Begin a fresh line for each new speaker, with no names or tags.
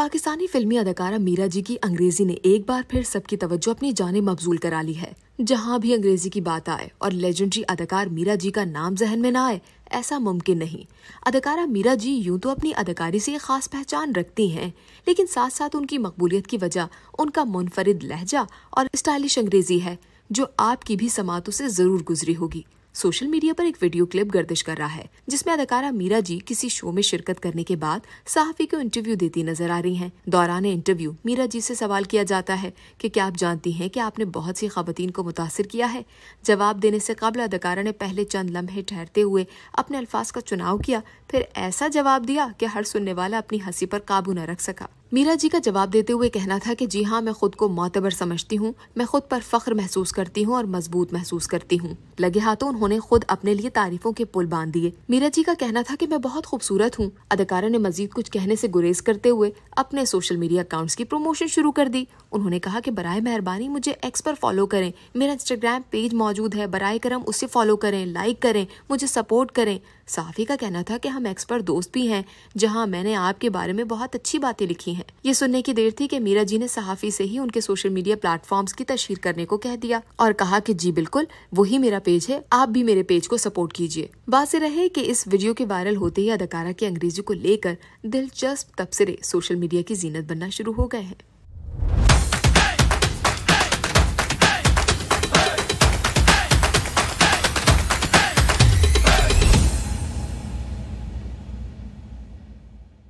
पाकिस्तानी फिल्मी अदाकारा मीरा जी की अंग्रेजी ने एक बार फिर सबकी तवज्जो अपनी जाने मबजूल करा ली है जहां भी अंग्रेजी की बात आए और लेजेंडरी अदाकार मीरा जी का नाम जहन में ना आए ऐसा मुमकिन नहीं अदाकारा मीरा जी यूं तो अपनी अदाकारी से खास पहचान रखती हैं लेकिन साथ साथ उनकी मकबूलियत की वजह उनका मुनफरिद लहजा और स्टाइलिश अंग्रेजी है जो आपकी भी समातों से जरूर गुजरी होगी सोशल मीडिया पर एक वीडियो क्लिप गर्दिश कर रहा है जिसमें अदाकारा मीरा जी किसी शो में शिरकत करने के बाद सहाफी को इंटरव्यू देती नजर आ रही हैं। दौरान इंटरव्यू मीरा जी से सवाल किया जाता है कि क्या आप जानती हैं कि आपने बहुत सी खातन को मुतासर किया है जवाब देने से कबल अदाकारा ने पहले चंद लम्हे ठहरते हुए अपने अल्फाज का चुनाव किया फिर ऐसा जवाब दिया कि हर सुनने वाला अपनी हंसी पर काबू न रख सका मीरा जी का जवाब देते हुए कहना था कि जी हाँ मैं खुद को मातबर समझती हूँ मैं खुद पर फख्र महसूस करती हूँ और मजबूत महसूस करती हूँ लगे हाथों उन्होंने खुद अपने लिए तारीफों के पुल बांध दिए मीरा जी का कहना था कि मैं बहुत खूबसूरत हूँ अदाकारा ने मजीद कुछ कहने से गुरेज करते हुए अपने सोशल मीडिया अकाउंट्स की प्रमोशन शुरू कर दी उन्होंने कहा कि बर मेहरबानी मुझे एक्स पर फॉलो करें मेरा इंस्टाग्राम पेज मौजूद है बर करम उसे फॉलो करें लाइक करें मुझे सपोर्ट करें साफ़ी का कहना था कि हम एक्स पर दोस्त भी हैं जहां मैंने आपके बारे में बहुत अच्छी बातें लिखी हैं ये सुनने की देर थी कि मीरा जी ने सहाफ़ी से ही उनके सोशल मीडिया प्लेटफॉर्म्स की तशहर करने को कह दिया और कहा कि जी बिल्कुल वही मेरा पेज है आप भी मेरे पेज को सपोर्ट कीजिए बात रहे कि इस वीडियो के वायरल होते ही अदाकारा की अंग्रेजी को लेकर दिलचस्प तबसरे सोशल मीडिया की जीनत बनना शुरू हो गए हैं